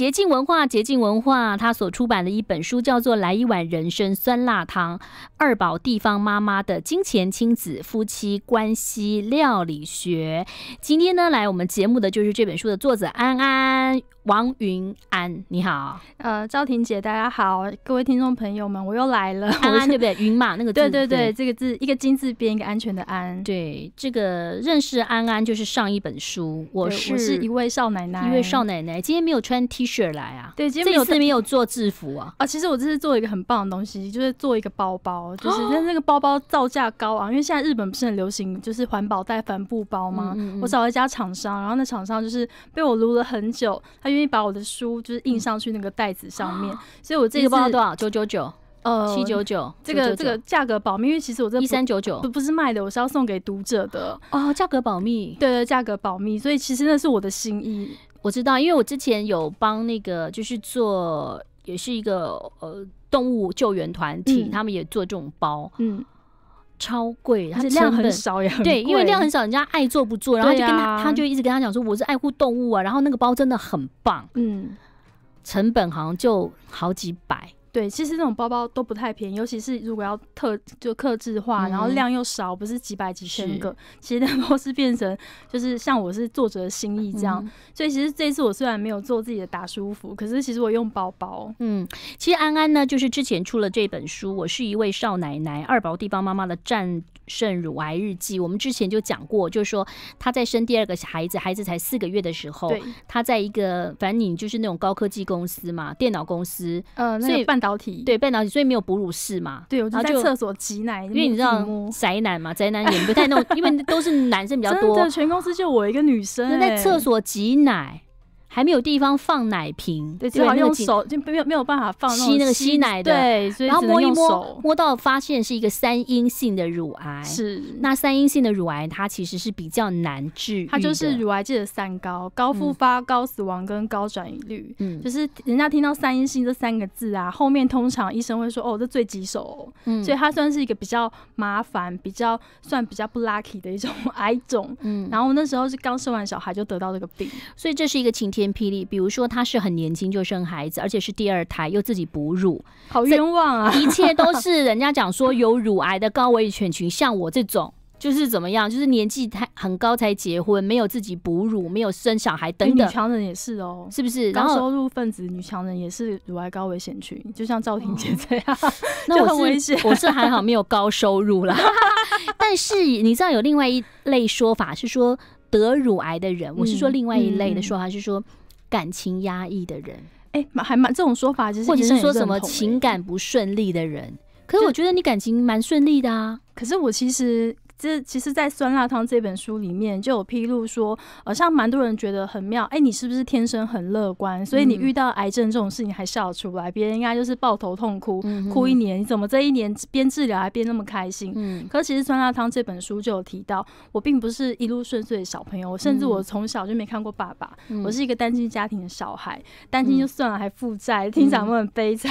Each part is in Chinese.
洁净文化，洁净文化，他所出版的一本书叫做《来一碗人参酸辣汤》，二宝地方妈妈的金钱亲子夫妻关系料理学。今天呢，来我们节目的就是这本书的作者安安。王云安，你好，呃，赵婷姐，大家好，各位听众朋友们，我又来了，安对不对？云马那个字，对对对，这个字一个金字边一个安全的安，对，这个认识安安就是上一本书，我是是一位少奶奶，一位少奶奶，今天没有穿 T 恤来啊，对，今天有，有没有做制服啊，啊，其实我这是做一个很棒的东西，就是做一个包包，就是那那个包包造价高啊，因为现在日本不是很流行就是环保袋帆布包吗？我找一家厂商，然后那厂商就是被我撸了很久，他。因为把我的书就是印上去那个袋子上面，所以我这个包多少九九九呃七九九这个这个价格保密，因为其实我这一三九九不不是卖的，我是要送给读者的哦。价格保密，对对，价格保密，所以其实那是我的心意，我知道，因为我之前有帮那个就是做也是一个呃动物救援团体，他们也做这种包，嗯。超贵，它是量很少也很对，因为量很少，人家爱做不做，然后就跟他他就一直跟他讲说我是爱护动物啊，然后那个包真的很棒，嗯，成本好像就好几百。对，其实那种包包都不太便宜，尤其是如果要特就克制化，然后量又少，不是几百几千个，其实那都是变成就是像我是作者的心意这样。所以其实这次我虽然没有做自己的打舒服，可是其实我用包包。嗯，其实安安呢，就是之前出了这本书《我是一位少奶奶二宝地方妈妈的战胜乳癌日记》，我们之前就讲过，就是说她在生第二个孩子，孩子才四个月的时候，她在一个反正你就是那种高科技公司嘛，电脑公司，嗯，所以办。导体对半导体，所以没有哺乳室嘛？对，我在厕所挤奶，因为你知道宅男嘛，宅男也不太那种，因为都是男生比较多，真的，全公司就我一个女生，在厕所挤奶。还没有地方放奶瓶，只好用手就没有没有办法放吸那个吸奶的，对，然后摸一摸，摸到发现是一个三阴性的乳癌。是那三阴性的乳癌，它其实是比较难治，它就是乳癌界的三高：高复发、高死亡跟高转移率。嗯，就是人家听到三阴性这三个字啊，后面通常医生会说：“哦，这最棘手。”嗯，所以它算是一个比较麻烦、比较算比较不 lucky 的一种 癌种。嗯，然后那时候是刚生完小孩就得到这个病，所以这是一个晴天。天霹雳！比如说，她是很年轻就生孩子，而且是第二胎，又自己哺乳，好冤枉啊！一切都是 人家讲说有乳癌的高危犬群，像我这种就是怎么样，就是年纪太很高才结婚，没有自己哺乳，没有生小孩等等。女强人也是哦，是不是然后收入分子？女强人也是乳癌高危险群，就像赵婷姐这样，就很危险。我是还好没有高收入啦，但是你知道有另外一类说法是说。得乳癌的人，我是说另外一类的说法是说感情压抑的人，哎，还蛮这种说法，就是或者是说什么情感不顺利的人。可是我觉得你感情蛮顺利的啊。可是我其实。这其实，在酸辣汤这本书里面就有披露说，好像蛮多人觉得很妙。哎，你是不是天生很乐观？所以你遇到癌症这种事情还笑得出来？别人应该就是抱头痛哭，哭一年。你怎么这一年边治疗还边那么开心？嗯。可其实酸辣汤这本书就有提到，我并不是一路顺遂的小朋友。甚至我从小就没看过爸爸，我是一个单亲家庭的小孩。单亲就算了，还负债，听讲我很悲惨。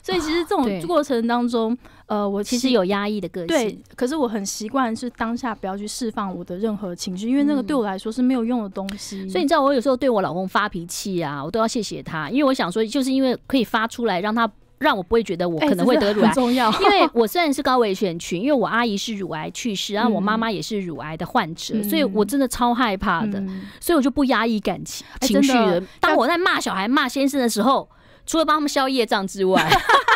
所以其实这种过程当中。呃，我其实有压抑的个性，对，可是我很习惯是当下不要去释放我的任何情绪，因为那个对我来说是没有用的东西。所以你知道，我有时候对我老公发脾气啊，我都要谢谢他，因为我想说，就是因为可以发出来，让他让我不会觉得我可能会得乳癌。重要，因为我虽然是高危险群，因为我阿姨是乳癌去世，然后我妈妈也是乳癌的患者，所以我真的超害怕的，所以我就不压抑感情情绪当我在骂小孩、骂先生的时候，除了帮他们消业障之外。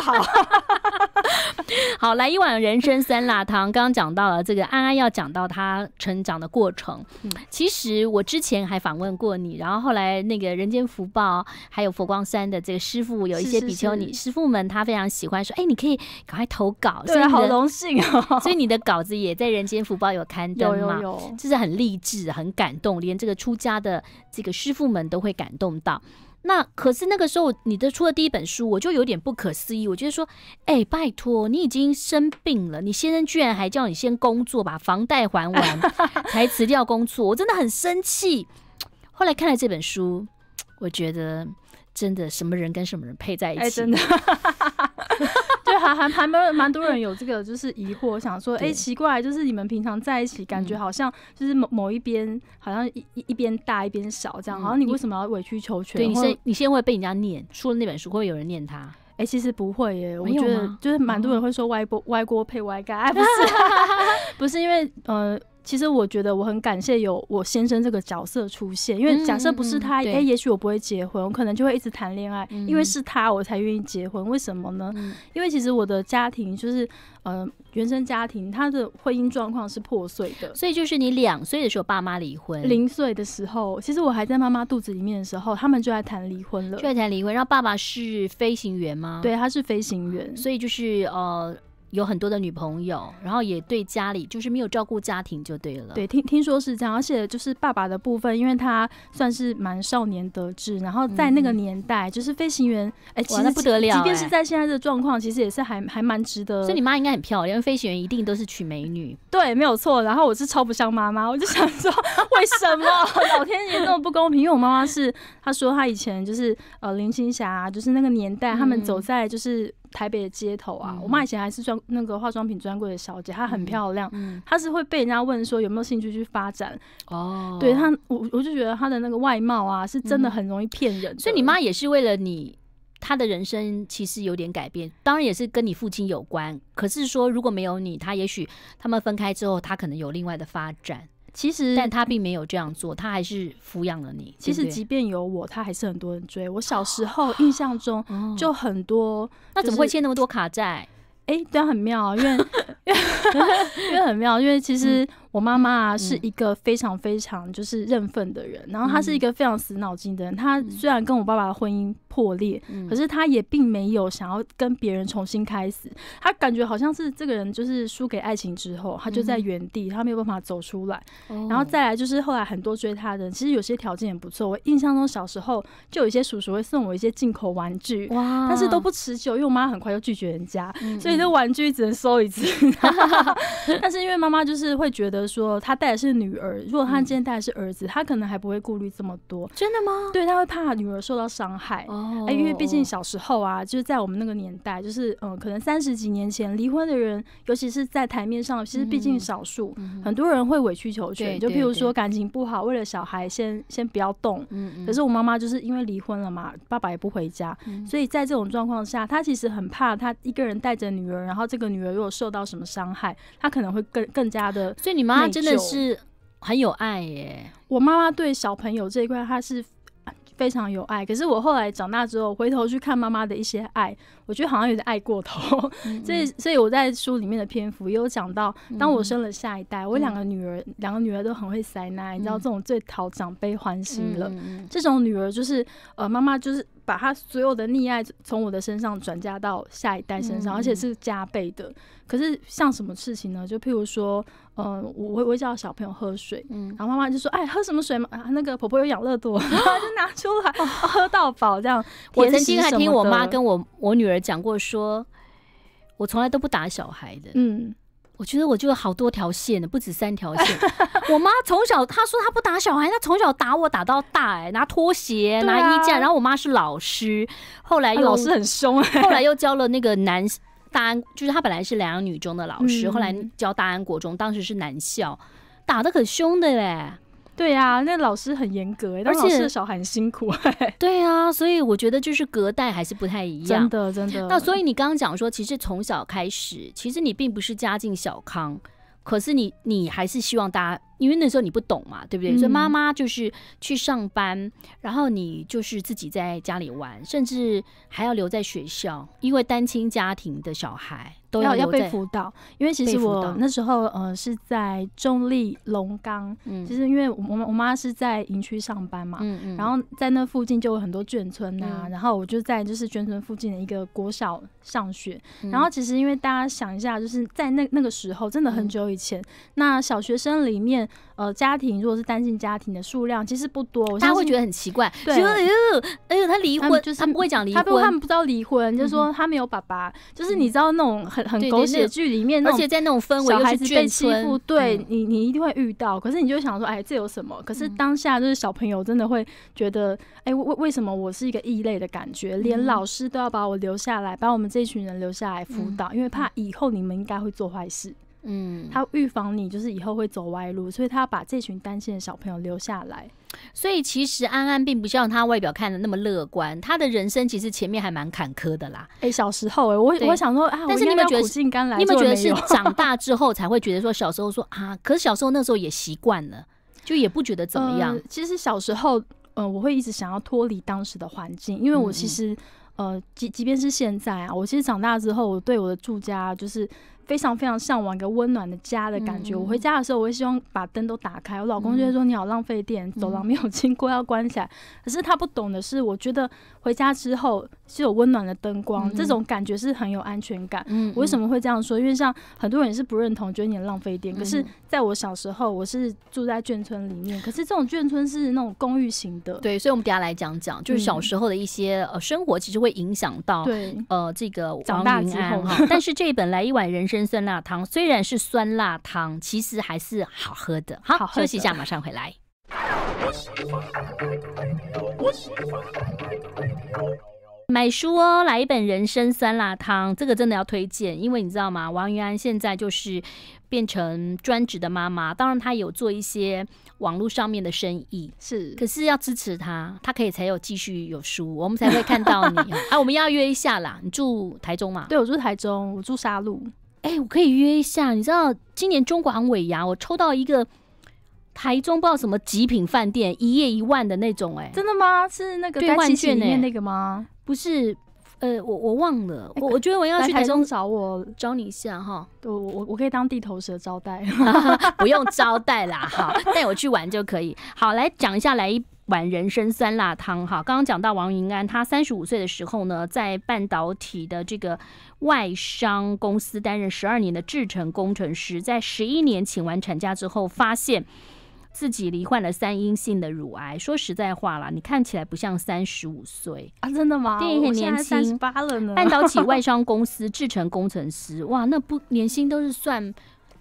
好，好，来一碗人参酸辣汤。刚刚讲到了这个安安要讲到他成长的过程。嗯，其实我之前还访问过你，然后后来那个人间福报还有佛光山的这个师傅有一些比丘，尼师傅们他非常喜欢说，哎，你可以赶快投稿。对，好荣幸哦。所以你的稿子也在人间福报有刊登嘛？有有有，是很励志、很感动，连这个出家的这个师傅们都会感动到。那可是那个时候你的出了第一本书，我就有点不可思议。我觉得说，哎，拜托，你已经生病了，你先生居然还叫你先工作，把房贷还完 才辞掉工作，我真的很生气。后来看了这本书，我觉得。真的什么人跟什么人配在一起？真的，就 还还还蛮蛮多人有这个就是疑惑，想说，哎，奇怪，就是你们平常在一起，感觉好像就是某某一边好像一一边大一边小这样，然后你为什么要委曲求全？对，你先你先会被人家念了那本书，会有人念他？哎，其实不会耶，我觉得就是蛮多人会说歪锅歪锅配歪盖，哎，不是，不是因为呃。其实我觉得我很感谢有我先生这个角色出现，因为假设不是他，哎，也许我不会结婚，我可能就会一直谈恋爱。因为是他，我才愿意结婚。为什么呢？因为其实我的家庭就是，呃，原生家庭他的婚姻状况是破碎的，所以就是你两岁的时候爸妈离婚，零岁的时候，其实我还在妈妈肚子里面的时候，他们就在谈离婚了，就在谈离婚。然后爸爸是飞行员吗？对，他是飞行员，所以就是呃。有很多的女朋友，然后也对家里就是没有照顾家庭就对了。对，听听说是这样，而且就是爸爸的部分，因为他算是蛮少年得志，然后在那个年代就是飞行员，哎，其实不得了，即便是在现在的状况，其实也是还还蛮值得。所以你妈应该很漂亮，因为飞行员一定都是娶美女。对，没有错。然后我是超不像妈妈，我就想说为什么 老天爷那么不公平？因为我妈妈是，她说她以前就是呃林青霞，就是那个年代他们走在就是。台北的街头啊，我妈以前还是专那个化妆品专柜的小姐，她很漂亮，她是会被人家问说有没有兴趣去发展哦。对她，我我就觉得她的那个外貌啊，是真的很容易骗人。所以你妈也是为了你，她的人生其实有点改变，当然也是跟你父亲有关。可是说如果没有你，她也许他们分开之后，她可能有另外的发展。其实，但他并没有这样做，他还是抚养了你。其实，即便有我，他还是很多人追。我小时候印象中就很多，那怎么会欠那么多卡债？哎，对，很妙啊，因为 因为很妙，因为其实。我妈妈是一个非常非常就是认份的人，然后她是一个非常死脑筋的人。她虽然跟我爸爸的婚姻破裂，可是她也并没有想要跟别人重新开始。她感觉好像是这个人就是输给爱情之后，她就在原地，她没有办法走出来。然后再来就是后来很多追她的，其实有些条件也不错。我印象中小时候就有一些叔叔会送我一些进口玩具，哇，但是都不持久，因为我妈很快就拒绝人家，所以这玩具只能收一次。但是因为妈妈就是会觉得。说他带的是女儿，如果他今天带的是儿子，他可能还不会顾虑这么多。真的吗？对，他会怕女儿受到伤害。哦，哎，因为毕竟小时候啊，就是在我们那个年代，就是嗯，可能三十几年前离婚的人，尤其是在台面上，其实毕竟少数，很多人会委曲求全。就譬如说感情不好，为了小孩先先不要动。嗯嗯。可是我妈妈就是因为离婚了嘛，爸爸也不回家，所以在这种状况下，她其实很怕，她一个人带着女儿，然后这个女儿如果受到什么伤害，她可能会更更加的。所以你妈。妈妈真的是很有爱耶！我妈妈对小朋友这一块，她是非常有爱。可是我后来长大之后，回头去看妈妈的一些爱，我觉得好像有点爱过头。所以，所以我在书里面的篇幅也有讲到，当我生了下一代，我两个女儿，两个女儿都很会塞奶，你知道这种最讨长辈欢心了。这种女儿就是，呃，妈妈就是把她所有的溺爱从我的身上转嫁到下一代身上，而且是加倍的。可是像什么事情呢？就譬如说。嗯，我我会叫小朋友喝水，嗯，然后妈妈就说：“哎，喝什么水嘛？啊，那个婆婆有养乐多，就拿出来喝到饱。”这样。我曾经还听我妈跟我我女儿讲过，说我从来都不打小孩的。嗯，我觉得我就有好多条线的，不止三条线。我妈从小她说她不打小孩，她从小打我打到大，哎，拿拖鞋，拿衣架。然后我妈是老师，后来老师很凶，后来 又教了那个男。大安就是他本来是两阳女中的老师，后来教大安国中，当时是男校，打的可凶的嘞。对呀，那老师很严格，而且至少很辛苦。对呀，所以我觉得就是隔代还是不太一样，真的真的。那所以你刚刚讲说，其实从小开始，其实你并不是家境小康，可是你你还是希望大家。因为那时候你不懂嘛，对不对？所以妈妈就是去上班，然后你就是自己在家里玩，甚至还要留在学校，因为单亲家庭的小孩。要要被辅导，因为其实我那时候呃是在中立龙嗯，其实因为我我我妈是在营区上班嘛，然后在那附近就有很多眷村呐，然后我就在就是眷村附近的一个国小上学，然后其实因为大家想一下，就是在那那个时候真的很久以前，那小学生里面呃家庭如果是单亲家庭的数量其实不多，大家会觉得很奇怪，觉得哎呦哎呦他离婚，就是他不会讲离婚，他们不知道离婚，就说他没有爸爸，就是你知道那种很。很狗血剧里面，而且在那种氛围，小孩子被欺负，对你，你一定会遇到。可是你就想说，哎，这有什么？可是当下就是小朋友真的会觉得，哎，为为什么我是一个异类的感觉？连老师都要把我留下来，把我们这群人留下来辅导，因为怕以后你们应该会做坏事。嗯，他预防你就是以后会走歪路，所以他要把这群单亲的小朋友留下来。所以其实安安并不像他外表看的那么乐观，他的人生其实前面还蛮坎坷的啦。哎，小时候哎，我我想说啊，但是你们觉得苦尽甘来，你们觉得是长大 之后才会觉得说小时候说啊，可是小时候那时候也习惯了，就也不觉得怎么样。其实小时候，呃，我会一直想要脱离当时的环境，因为我其实，呃，即即便是现在啊，我其实长大之后，我对我的住家就是。非常非常向往一个温暖的家的感觉。我回家的时候，我会希望把灯都打开。我老公就会说你好浪费电，走廊没有经过要关起来。可是他不懂的是，我觉得回家之后是有温暖的灯光，这种感觉是很有安全感。嗯，我为什么会这样说？因为像很多人是不认同，觉得你浪费电。可是在我小时候，我是住在眷村里面，可是这种眷村是那种公寓型的。对，所以我们接下来讲讲，就是小时候的一些呃生活，其实会影响到对呃这个长大之后哈。但是这一本来一碗人生。人生酸辣汤虽然是酸辣汤，其实还是好喝的。好，休息一下，马上回来。买书哦，来一本人生酸辣汤，这个真的要推荐，因为你知道吗？王云安现在就是变成专职的妈妈，当然他有做一些网络上面的生意，是，可是要支持他，他可以才有继续有书，我们才会看到你。哎，我们要约一下啦，你住台中嘛？对，我住台中，我住沙鹿。哎，我可以约一下。你知道今年中广尾牙，我抽到一个台中不知道什么极品饭店，一夜一万的那种。哎，真的吗？是那个兑换券哎？那个吗？不是，呃，我我忘了。我我觉得我要去台中找我招你一下哈。我我我可以当地头蛇招待，不用招待啦，哈，带我去玩就可以。好，来讲一下来一。碗人参酸辣汤哈，刚刚讲到王云安，他三十五岁的时候呢，在半导体的这个外商公司担任十二年的制程工程师，在十一年请完产假之后，发现自己罹患了三阴性的乳癌。说实在话啦，你看起来不像三十五岁啊，真的吗？电影很年轻，三十八了呢。半导体外商公司制程工程师，哇，那不年薪都是算？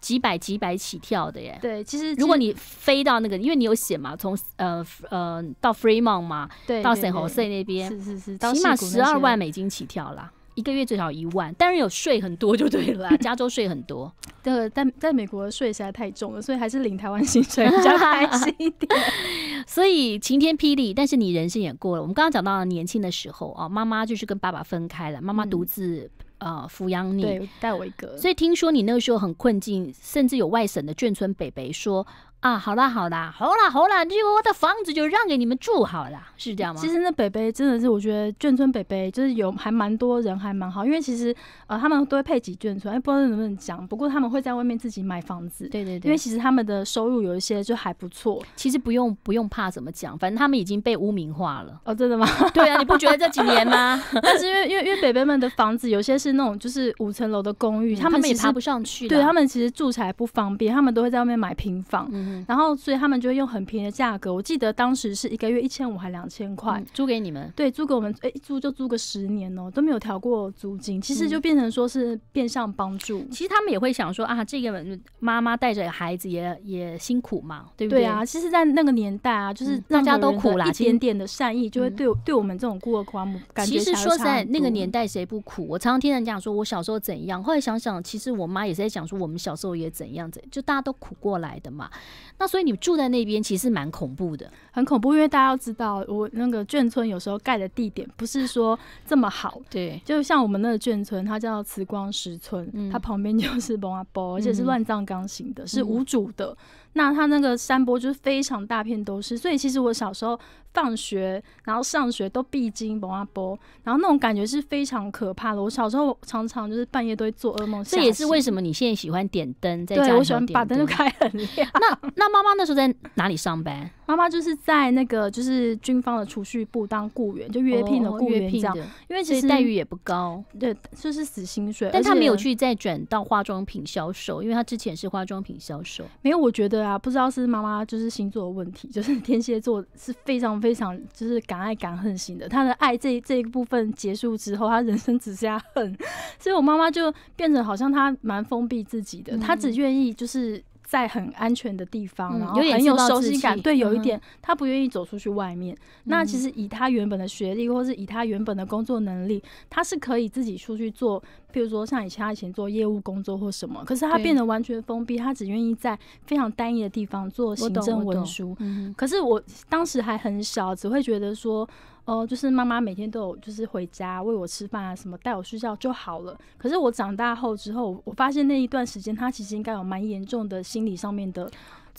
几百几百起跳的耶，对，其实如果你飞到那个，因为你有写嘛，从呃呃到 Fremont 嘛，到圣何塞那边，是是是，起码十二万美金起跳啦，一个月最少一万，当然有税很多就对了，加州税很多，对，但在在美国税实在太重了，所以还是领台湾薪水比较 开心一点。所以晴天霹雳，但是你人生也过了。我们刚刚讲到年轻的时候啊，妈妈就是跟爸爸分开了，妈妈独自。呃，抚养你带我一个，所以听说你那个时候很困境，甚至有外省的眷村北北说。啊，好啦好啦好啦好啦，了，就我的房子就让给你们住好了，是这样吗？其实那北北真的是，我觉得眷村北北就是有还蛮多人还蛮好，因为其实呃他们都会配几眷村，哎不知道能不能讲，不过他们会在外面自己买房子，对对对，因为其实他们的收入有一些就还不错，其实不用不用怕怎么讲，反正他们已经被污名化了哦，真的吗？对啊，你不觉得这几年吗？但是因为因为因为北北们的房子有些是那种就是五层楼的公寓，他们也爬不上去，对他们其实住起来不方便，他们都会在外面买平房。然后，所以他们就会用很便宜的价格，我记得当时是一个月一千五还两千块租给你们，对，租给我们，哎，一租就租个十年哦，都没有调过租金，其实就变成说是变相帮助。其实他们也会想说啊，这个妈妈带着孩子也也辛苦嘛，对不对？对啊，其实，在那个年代啊，就是大家都苦了一点点的善意，就会对对我们这种孤儿寡母，其实说在那个年代谁不苦？我常常听人家说我小时候怎样，后来想想，其实我妈也是在讲说我们小时候也怎样怎，就大家都苦过来的嘛。那所以你住在那边其实蛮恐怖的，很恐怖，因为大家要知道，我那个眷村有时候盖的地点不是说这么好，对，就像我们那个眷村，它叫慈光石村，它旁边就是崩阿波，而且是乱葬岗型的，是无主的。那他那个山坡就是非常大片都是，所以其实我小时候放学然后上学都必经蒙阿坡，然后那种感觉是非常可怕的。我小时候常常就是半夜都会做噩梦。这也是为什么你现在喜欢点灯，在家喜欢把灯开很亮。那那妈妈那时候在哪里上班？妈妈就是在那个就是军方的储蓄部当雇员，就约聘的雇员这样，因为其实待遇也不高，对，就是死薪水。但他没有去再转到化妆品销售，因为他之前是化妆品销售。没有，我觉得啊，不知道是妈妈就是星座的问题，就是天蝎座是非常非常就是敢爱敢恨型的。他的爱这这一部分结束之后，他人生只剩下恨，所以我妈妈就变成好像他蛮封闭自己的，他只愿意就是。在很安全的地方，然后很有熟悉感。对，有一点他不愿意走出去外面。那其实以他原本的学历，或是以他原本的工作能力，他是可以自己出去做，比如说像以前他以前做业务工作或什么。可是他变得完全封闭，他只愿意在非常单一的地方做行政文书。可是我当时还很小，只会觉得说。哦，就是妈妈每天都有，就是回家喂我吃饭啊，什么带我睡觉就好了。可是我长大后之后，我发现那一段时间他其实应该有蛮严重的心理上面的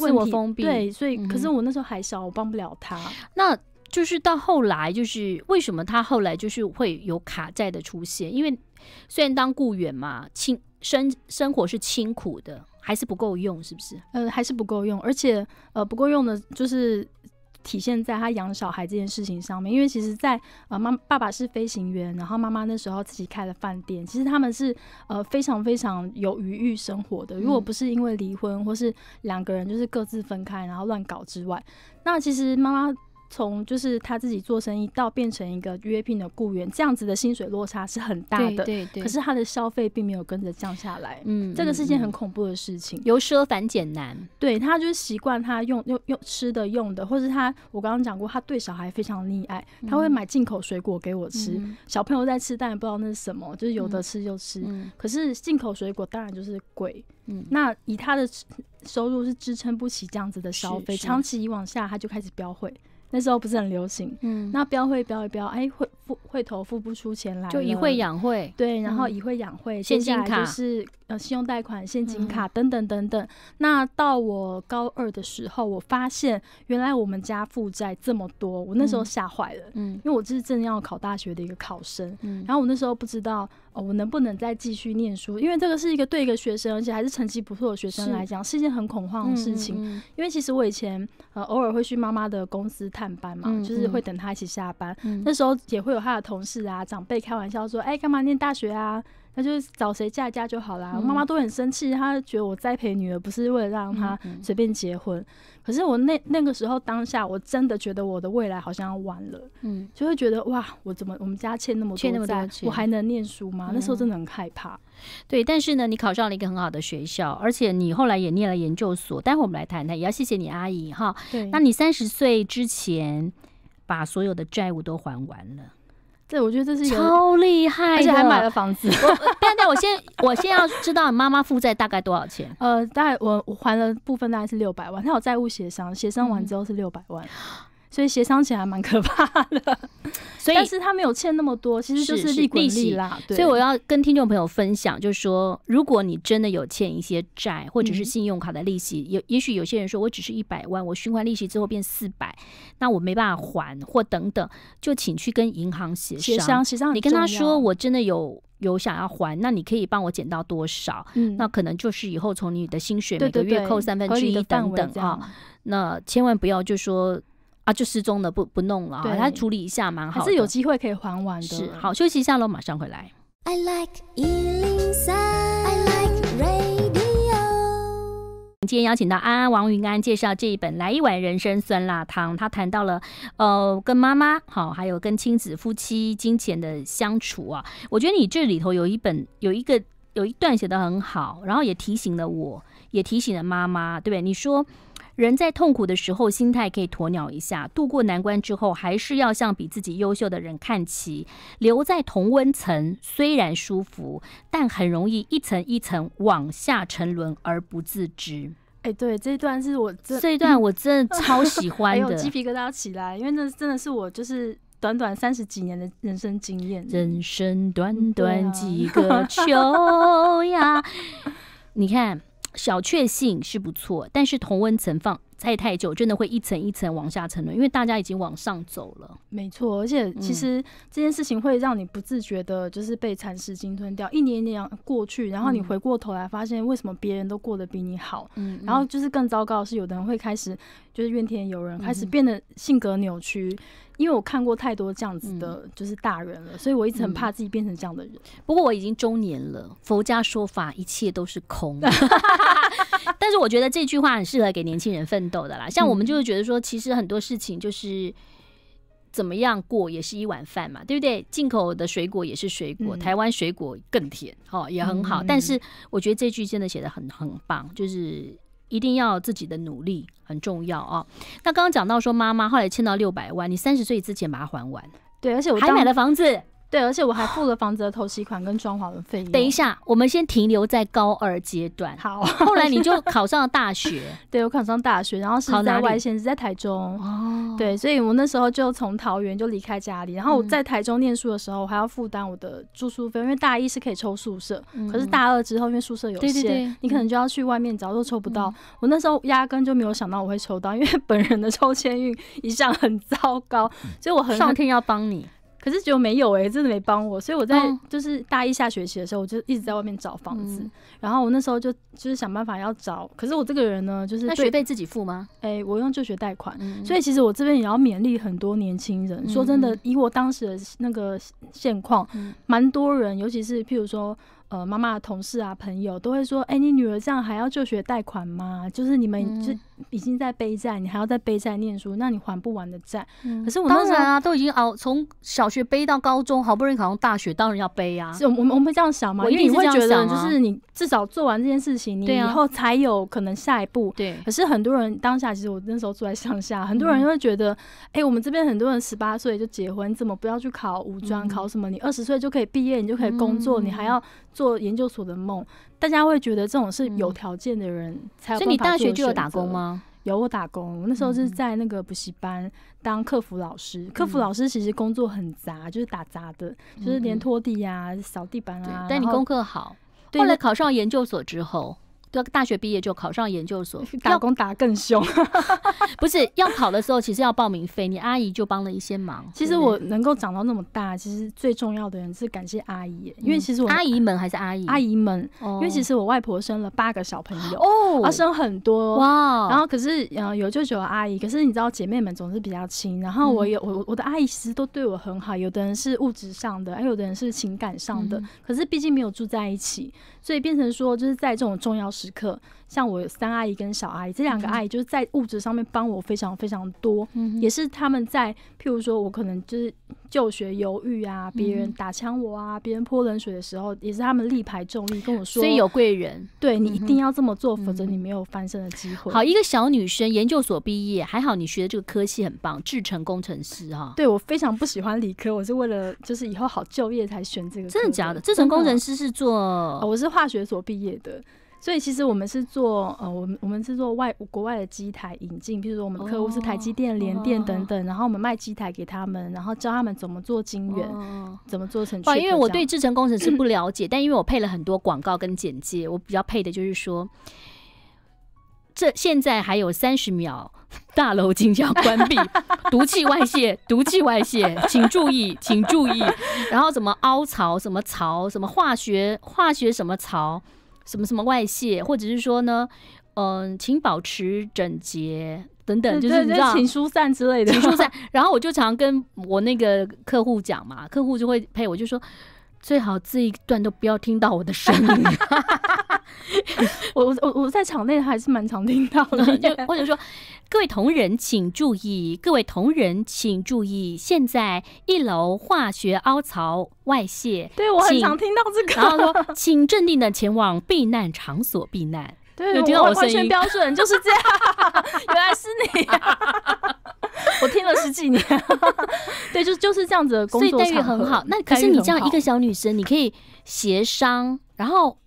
问题，对，所以可是我那时候还小，我帮不了他。那就是到后来，就是为什么他后来就是会有卡债的出现？因为虽然当雇员嘛，清生生活是清苦的，还是不够用，是不是？呃，还是不够用，而且呃不够用的就是。体现在他养小孩这件事情上面，因为其实，在呃，妈爸爸是飞行员，然后妈妈那时候自己开了饭店，其实他们是呃非常非常有余裕生活的。如果不是因为离婚，或是两个人就是各自分开然后乱搞之外，那其实妈妈。从就是他自己做生意到变成一个约聘的雇员，这样子的薪水落差是很大的。对对可是他的消费并没有跟着降下来。嗯。这个是件很恐怖的事情，由奢反俭难。对，他就是习惯他用用用吃的用的，或是他我刚刚讲过，他对小孩非常溺爱，他会买进口水果给我吃。小朋友在吃，但也不知道那是什么，就是有的吃就吃。可是进口水果当然就是贵。嗯。那以他的收入是支撑不起这样子的消费，长期以往下，他就开始飙会。那时候不是很流行，嗯，那标会标一标，哎会。会头付不出钱来，就以会养会，对，然后以会养会，现金卡就是呃信用贷款、现金卡等等等等。那到我高二的时候，我发现原来我们家负债这么多，我那时候吓坏了，嗯，因为我这是正要考大学的一个考生，嗯，然后我那时候不知道哦，我能不能再继续念书，因为这个是一个对一个学生，而且还是成绩不错的学生来讲，是一件很恐慌的事情。因为其实我以前呃偶尔会去妈妈的公司探班嘛，就是会等她一起下班，那时候也会。有他的同事啊，长辈开玩笑说：“哎，干嘛念大学啊？那就找谁嫁嫁就好啦。我妈妈都很生气，她觉得我栽培女儿不是为了让她随便结婚。可是我那那个时候当下，我真的觉得我的未来好像要完了。嗯，就会觉得哇，我怎么我们家欠那么多，欠那么多，我还能念书吗？那时候真的很害怕。对，但是呢，你考上了一个很好的学校，而且你后来也念了研究所。待会我们来谈谈，也要谢谢你阿姨哈。对，那你三十岁之前把所有的债务都还完了。对，我觉得这是超厉害，而且还买了房子。对 对，我先我先要知道妈妈负债大概多少钱。呃，大概我我还了部分，大概是六百万。他有债务协商，协商完之后是六百万。所以协商起来蛮可怕的，所以但是他没有欠那么多，其实就是利息啦。所以我要跟听众朋友分享，就是说，如果你真的有欠一些债，或者是信用卡的利息，也也许有些人说，我只是一百万，我循环利息之后变四百，那我没办法还，或等等，就请去跟银行协商。协商，你跟他说，我真的有有想要还，那你可以帮我减到多少？嗯，那可能就是以后从你的薪水每个月扣三分之一等等啊。那千万不要就说。啊，就失踪了，不不弄了，啊，他处理一下，蛮好，还是有机会可以还完的。是，好，休息一下喽，马上回来。I like 103, I like radio。今天邀请到安安王云安介绍这一本《来一碗人参酸辣汤》，他谈到了呃，跟妈妈好，还有跟亲子、夫妻、金钱的相处啊。我觉得你这里头有一本，有一个有一段写的很好，然后也提醒了我，也提醒了妈妈，对不对？你说。人在痛苦的时候，心态可以鸵鸟一下，度过难关之后，还是要向比自己优秀的人看齐。留在同温层虽然舒服，但很容易一层一层往下沉沦而不自知。哎，对，这一段是我这一段我真的 超喜欢的，还鸡皮疙瘩起来，因为那真的是我就是短短三十几年的人生经验。人生短短几个秋呀，你看。小确幸是不错，但是同温存放。太太久，真的会一层一层往下沉沦，因为大家已经往上走了。没错，而且其实这件事情会让你不自觉的，就是被蚕食、鲸吞掉。一年一年过去，然后你回过头来发现，为什么别人都过得比你好？嗯，然后就是更糟糕的是，有的人会开始就是怨天尤人，开始变得性格扭曲。因为我看过太多这样子的，就是大人了，所以我一直很怕自己变成这样的人。不过我已经中年了，佛家说法一切都是空，但是我觉得这句话很适合给年轻人斗。有的啦，像我们就是觉得说，其实很多事情就是怎么样过也是一碗饭嘛，对不对？进口的水果也是水果，台湾水果更甜哦，也很好。但是我觉得这句真的写的很很棒，就是一定要自己的努力很重要啊。那刚刚讲到说妈妈后来欠到六百万，你三十岁之前把它还完，对，而且我还买了房子。对，而且我还付了房子的头期款跟装潢的费用。等一下，我们先停留在高二阶段。好，后来你就考上了大学。对，我考上大学，然后是在外县，是在台中。哦，对，所以我那时候就从桃园就离开家里，然后我在台中念书的时候我还要负担我的住宿费，因为大一是可以抽宿舍，可是大二之后因为宿舍有限，你可能就要去外面。找，都抽不到，我那时候压根就没有想到我会抽到，因为本人的抽签运一向很糟糕，所以我很上天要帮你。可是就没有哎，真的没帮我，所以我在就是大一下学期的时候，我就一直在外面找房子。然后我那时候就就是想办法要找，可是我这个人呢，就是那学费自己付吗？哎，我用就学贷款。所以其实我这边也要勉励很多年轻人。说真的，以我当时的那个现况，蛮多人，尤其是譬如说呃妈妈的同事啊朋友，都会说：哎，你女儿这样还要就学贷款吗？就是你们就。已经在背债，你还要在背债念书，那你还不完的债。嗯，可是我当然啊，都已经熬从小学背到高中，好不容易考上大学，当然要背啊。我我们我们会这样想嘛，因为你会觉得，就是你至少做完这件事情，你以后才有可能下一步。对。可是很多人当下，其实我那时候住在乡下，很多人会觉得，哎，我们这边很多人十八岁就结婚，怎么不要去考五专，考什么？你二十岁就可以毕业，你就可以工作，你还要做研究所的梦。大家会觉得这种是有条件的人才，所以你大学就有打工吗？有我打工，我那时候是在那个补习班当客服老师，客服老师其实工作很杂，就是打杂的，就是连拖地呀、扫地板啊。但你功课好，后来考上研究所之后。要大学毕业就考上研究所，打工打更凶。不是要考的时候，其实要报名费，你阿姨就帮了一些忙。其实我能够长到那么大，其实最重要的人是感谢阿姨，因为其实我、阿姨们还是阿姨阿姨们，因为其实我外婆生了八个小朋友哦，啊生很多哇。然后可是嗯有舅舅阿姨，可是你知道姐妹们总是比较亲。然后我有我我的阿姨其实都对我很好，有的人是物质上的，还有的人是情感上的。可是毕竟没有住在一起，所以变成说就是在这种重要时。时刻像我三阿姨跟小阿姨这两个阿姨就是在物质上面帮我非常非常多，也是他们在譬如说我可能就是就学犹豫啊，别人打枪我啊，别人泼冷水的时候，也是他们力排众议跟我说，所以有贵人对你一定要这么做，否则你没有翻身的机会。好，一个小女生研究所毕业，还好你学的这个科系很棒，制成工程师哈。对我非常不喜欢理科，我是为了就是以后好就业才选这个。真的假的？制成工程师是做，我是化学所毕业的。所以其实我们是做呃，我们我们是做外国外的机台引进，譬如说我们客户是台积电、联电等等，然后我们卖机台给他们，然后教他们怎么做晶圆，怎么做成。哇，因为我对制程工程师不了解，但因为我配了很多广告跟简介，我比较配的就是说，这现在还有三十秒，大楼即将关闭，毒 气外泄，毒气外泄，请注意，请注意，然后什么凹槽，什么槽，什么化学化学什么槽。什么什么外泄，或者是说呢，嗯，请保持整洁等等，就是知道，请疏散之类的。疏散。然后我就常跟我那个客户讲嘛，客户就会配，我就说最好这一段都不要听到我的声音。我我我我在场内还是蛮常听到的。就 或者说，各位同仁请注意，各位同仁请注意，现在一楼化学凹槽外泄。对我很常听到这个。然后说，请镇定的前往避难场所避难。对我听到我声音，标准就是这样。原来是你，我听了十几年。对，就就是这样子。所以待遇很好。那可是你这样一个小女生，你可以协商，然后。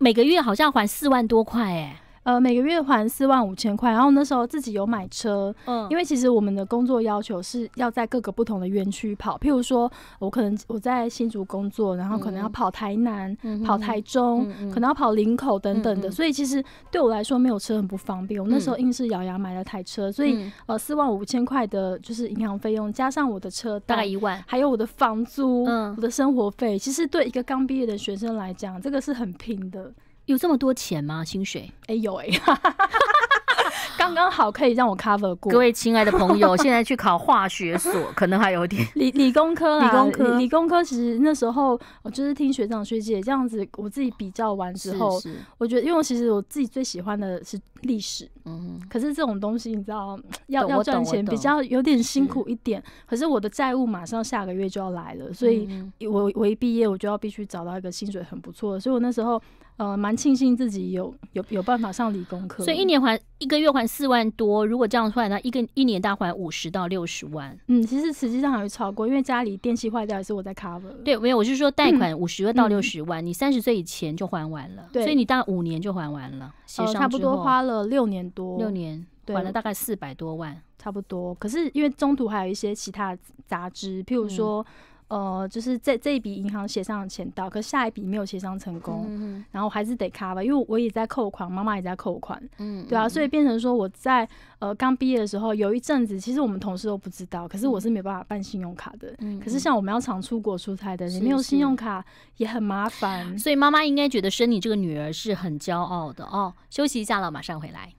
每个月好像还四万多块，哎。呃，每个月还四万五千块，然后那时候自己有买车，嗯，因为其实我们的工作要求是要在各个不同的园区跑，譬如说我可能我在新竹工作，然后可能要跑台南，跑台中，可能要跑林口等等的，所以其实对我来说没有车很不方便，我那时候硬是咬牙买了台车，所以呃四万五千块的就是银行费用加上我的车大概一万，还有我的房租、我的生活费，其实对一个刚毕业的学生来讲，这个是很拼的。有这么多钱吗？薪水？哎有哎，刚刚好可以让我 cover 过。各位亲爱的朋友，现在去考化学所，可能还有点理理工科。理工科，理工科。其实那时候我就是听学长学姐这样子，我自己比较完之后，我觉得，因为其实我自己最喜欢的是历史。嗯。可是这种东西你知道，要要赚钱比较有点辛苦一点。可是我的债务马上下个月就要来了，所以我我一毕业我就要必须找到一个薪水很不错，所以我那时候。呃，蛮庆幸自己有有有办法上理工科，所以一年还一个月还四万多，如果这样算，那一个一年大概还五十到六十万。嗯，其实实际上还会超过，因为家里电器坏掉也是我在 cover。对，没有，我是说贷款五十到六十万，你三十岁以前就还完了，所以你大概五年就还完了，协商不多花了六年多，六年还了大概四百多万，差不多。可是因为中途还有一些其他杂支，譬如说。呃，就是这这一笔银行协商的钱到，可下一笔没有协商成功，然后还是得卡吧，因为我也在扣款，妈妈也在扣款，嗯，对啊，所以变成说我在呃刚毕业的时候有一阵子，其实我们同事都不知道，可是我是没办法办信用卡的，嗯，可是像我们要常出国出差的，没有信用卡也很麻烦，所以妈妈应该觉得生你这个女儿是很骄傲的哦。休息一下了，马上回来。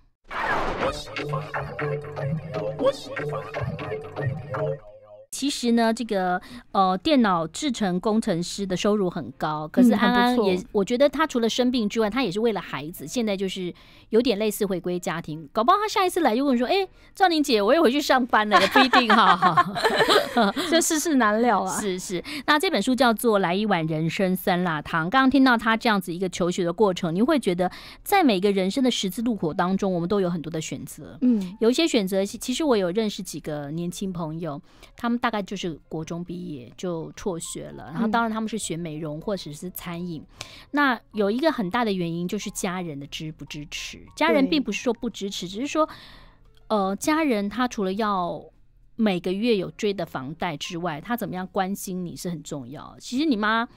其实呢，这个呃，电脑制程工程师的收入很高，可是他也，我觉得他除了生病之外，他也是为了孩子，现在就是有点类似回归家庭，搞不好他下一次来就问说：“哎，赵玲姐，我也回去上班了，也不一定哈。”哈哈哈哈。这世事难料啊。是是。那这本书叫做《来一碗人生酸辣汤》。刚刚听到他这样子一个求学的过程，你会觉得在每个人生的十字路口当中，我们都有很多的选择。嗯，有一些选择，其实我有认识几个年轻朋友，他们。大概就是国中毕业就辍学了，然后当然他们是学美容或者是餐饮。那有一个很大的原因就是家人的支不支持，家人并不是说不支持，只是说，呃，家人他除了要每个月有追的房贷之外，他怎么样关心你是很重要。其实你妈。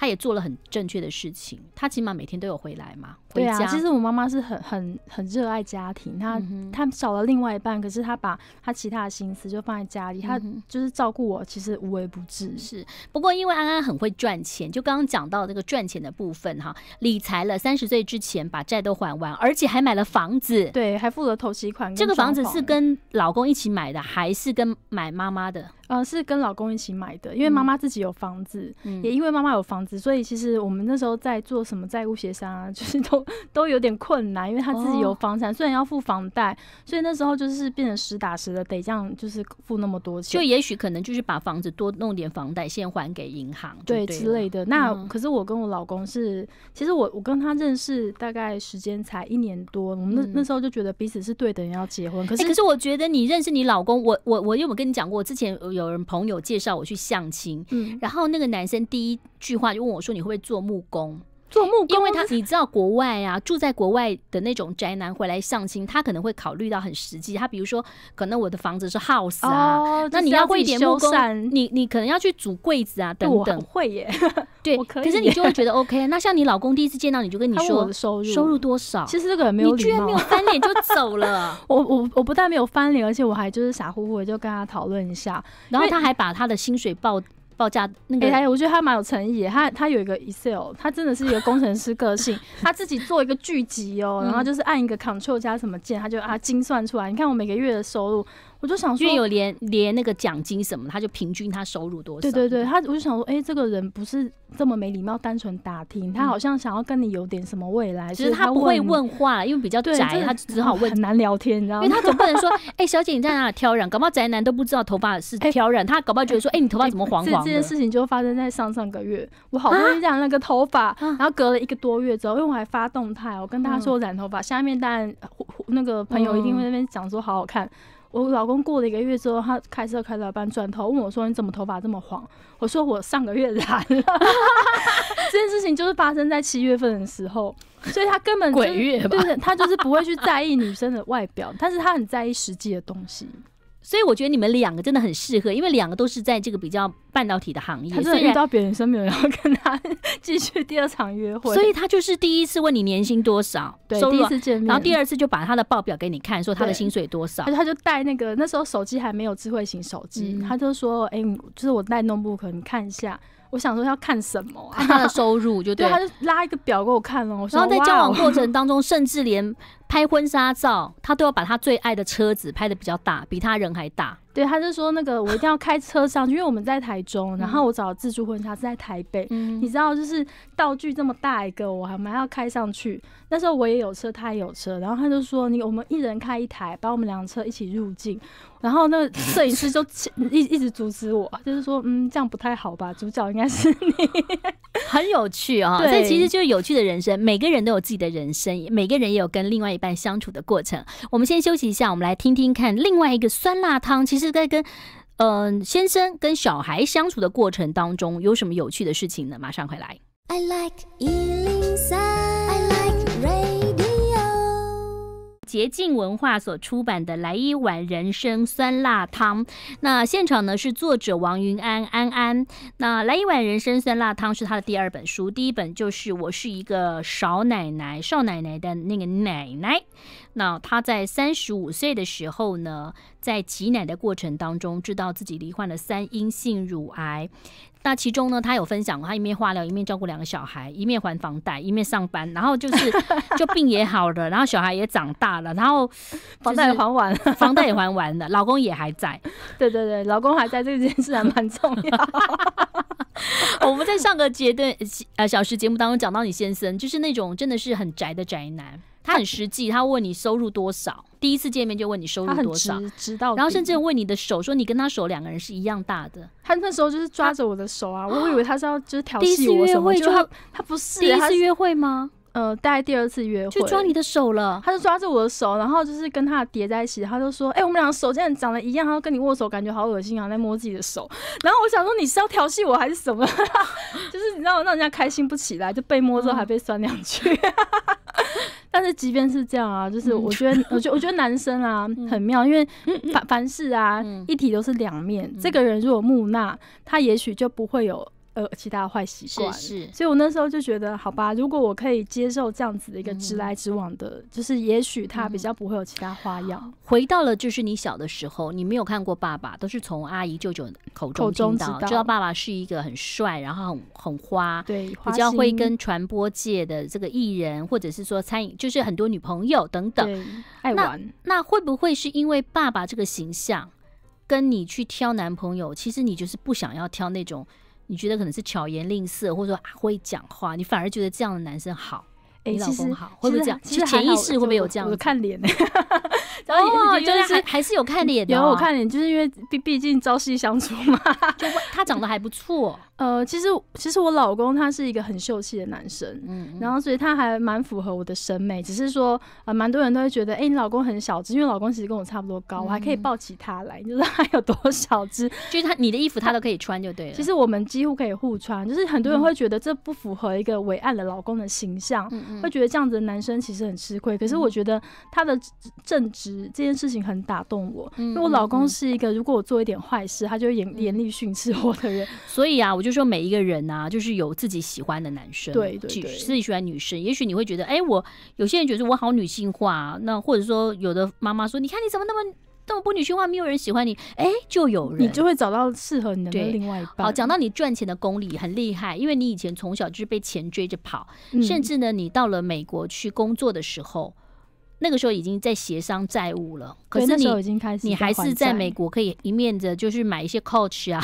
他也做了很正确的事情，他起码每天都有回来嘛。对啊，其实我妈妈是很、很、很热爱家庭。她她找了另外一半，可是她把她其他的心思就放在家里，她就是照顾我，其实无微不至。是，不过因为安安很会赚钱，就刚刚讲到这个赚钱的部分哈，理财了，三十岁之前把债都还完，而且还买了房子。对，还负责投期款。这个房子是跟老公一起买的，还是跟买妈妈的？呃，是跟老公一起买的，因为妈妈自己有房子，也因为妈妈有房子，所以其实我们那时候在做什么债务协商，啊，就是都都有点困难，因为她自己有房产，虽然要付房贷，所以那时候就是变成实打实的得这样，就是付那么多钱。就也许可能就是把房子多弄点房贷，先还给银行，对之类的。那可是我跟我老公是，其实我我跟他认识大概时间才一年多，我们那那时候就觉得彼此是对的人要结婚。可是可是我觉得你认识你老公，我我我有没跟你讲过，之前有。有人朋友介绍我去相亲，然后那个男生第一句话就问我说：“你会不会做木工？”做木工，因为他你知道国外啊，住在国外的那种宅男回来相亲，他可能会考虑到很实际。他比如说，可能我的房子是 house 啊，那你要会一点木工，你你可能要去组柜子啊等等。会耶，对，可是你就会觉得 OK。那像你老公第一次见到你就跟你说我的收入收入多少，其实这个没有你居然没有翻脸就走了。我我我不但没有翻脸，而且我还就是傻乎乎的就跟他讨论一下，然后他还把他的薪水报。报价那个，哎，我觉得他蛮有诚意。他他有一个 Excel，他真的是一个工程师个性，他自己做一个剧集哦，然后就是按一个 Ctrl 加什么键，他就啊精算出来。你看我每个月的收入。我就想，因为有连连那个奖金什么，他就平均他收入多少？对对对，他我就想说，哎，这个人不是这么没礼貌，单纯打听，他好像想要跟你有点什么未来。其实他不会问话，因为比较宅，他只好问。很难聊天，你知道吗？因为他总不能说，哎，小姐，你在哪挑染？搞不好宅男都不知道头发是挑染。他搞不好觉得说，哎，你头发怎么黄黄这件事情就发生在上上个月，我好不容易染那个头发，然后隔了一个多月之后，因为我还发动态，我跟大家说染头发，下面当然那个朋友一定会那边讲说好好看。我老公过了一个月之后，他开车开到半转头，问我说：“你怎么头发这么黄？”我说：“我上个月染了。” 这件事情就是发生在七月份的时候，所以他根本就是他就是不会去在意女生的外表，但是他很在意实际的东西。所以我觉得你们两个真的很适合，因为两个都是在这个比较半导体的行业。他是遇到别人身边，然后跟他继续第二场约会。所以他就是第一次问你年薪多少，收入。第一次见面，然后第二次就把他的报表给你看，说他的薪水多少。他就带那个那时候手机还没有智慧型手机，他就说：“哎，就是我带 notebook，你看一下。”我想说要看什么？看他的收入就 对。他就拉一个表给我看了，然后在交往过程当中，甚至连。拍婚纱照，他都要把他最爱的车子拍的比较大，比他人还大。对，他就说那个我一定要开车上去，因为我们在台中，然后我找自助婚纱是在台北，嗯，你知道就是道具这么大一个，我还蛮要开上去。那时候我也有车，他也有车，然后他就说你我们一人开一台，把我们两辆车一起入境。然后那摄影师就一一直阻止我，就是说嗯这样不太好吧，主角应该是你。很有趣啊，这其实就是有趣的人生，每个人都有自己的人生，每个人也有跟另外一。伴相处的过程，我们先休息一下，我们来听听看另外一个酸辣汤。其实，在跟嗯先生跟小孩相处的过程当中，有什么有趣的事情呢？马上回来。I like 捷径文化所出版的《来一碗人参酸辣汤》，那现场呢是作者王云安安安。那《来一碗人参酸辣汤》是他的第二本书，第一本就是《我是一个少奶奶少奶奶的那个奶奶》。那他在三十五岁的时候呢？在挤奶的过程当中，知道自己罹患了三阴性乳癌。那其中呢，他有分享，他一面化疗，一面照顾两个小孩，一面还房贷，一面上班。然后就是，就病也好了，然后小孩也长大了，然后房贷还完，房贷也还完了，老公也还在。对对对，老公还在，这件事还蛮重要。我们在上个阶段呃小时节目当中讲到，你先生就是那种真的是很宅的宅男。他很实际，他问你收入多少，第一次见面就问你收入多少，知道。然后甚至问你的手，说你跟他手两个人是一样大的。他那时候就是抓着我的手啊，我以为他是要就是调戏我什么，就他他不是第一次约会吗？呃，大概第二次约会，去抓你的手了。他就抓着我的手，然后就是跟他叠在一起。他就说：“哎，我们两个手竟然长得一样。”然后跟你握手，感觉好恶心啊！在摸自己的手。然后我想说，你是要调戏我还是什么？就是你知道，让人家开心不起来，就被摸之后还被酸两句。但是即便是这样啊，就是我觉得，我觉，我觉得男生啊 很妙，因为凡凡事啊，一体都是两面。这个人如果木讷，他也许就不会有。呃，其他坏习惯是，所以，我那时候就觉得，好吧，如果我可以接受这样子的一个直来直往的，就是也许他比较不会有其他花样。回到了就是你小的时候，你没有看过爸爸，都是从阿姨、舅舅口中听到，知道爸爸是一个很帅，然后很很花，对，比较会跟传播界的这个艺人，或者是说餐饮，就是很多女朋友等等，爱玩。那会不会是因为爸爸这个形象，跟你去挑男朋友，其实你就是不想要挑那种？你觉得可能是巧言令色，或者说会讲话，你反而觉得这样的男生好，哎，老公好，不会这样，其实潜意识会不会有这样？我看脸，哇，就是还是有看脸，的、有我看脸，就是因为毕毕竟朝夕相处嘛，就他长得还不错。呃，其实其实我老公他是一个很秀气的男生，嗯，然后所以他还蛮符合我的审美，只是说呃，蛮多人都会觉得，哎，你老公很小只，因为老公其实跟我差不多高，我还可以抱起他来，你知道他有多少 只？就是他你的衣服他都可以穿，就对了。其实我们几乎可以互穿，就是很多人会觉得这不符合一个伟岸的老公的形象，会觉得这样子的男生其实很吃亏。可是我觉得他的正直这件事情很打动我，因为我老公是一个如果我做一点坏事，他就会严严厉训斥我的人，所以啊，我就。就是说每一个人啊，就是有自己喜欢的男生，对对，自己喜欢女生。也许你会觉得，哎，我有些人觉得我好女性化，那或者说有的妈妈说，你看你怎么那么那么不女性化，没有人喜欢你，哎，就有人，你就会找到适合你的另外一半。好，讲到你赚钱的功力很厉害，因为你以前从小就是被钱追着跑，甚至呢，你到了美国去工作的时候。那个时候已经在协商债务了，可是你已经开始，你还是在美国可以一面的，就是买一些 Coach 啊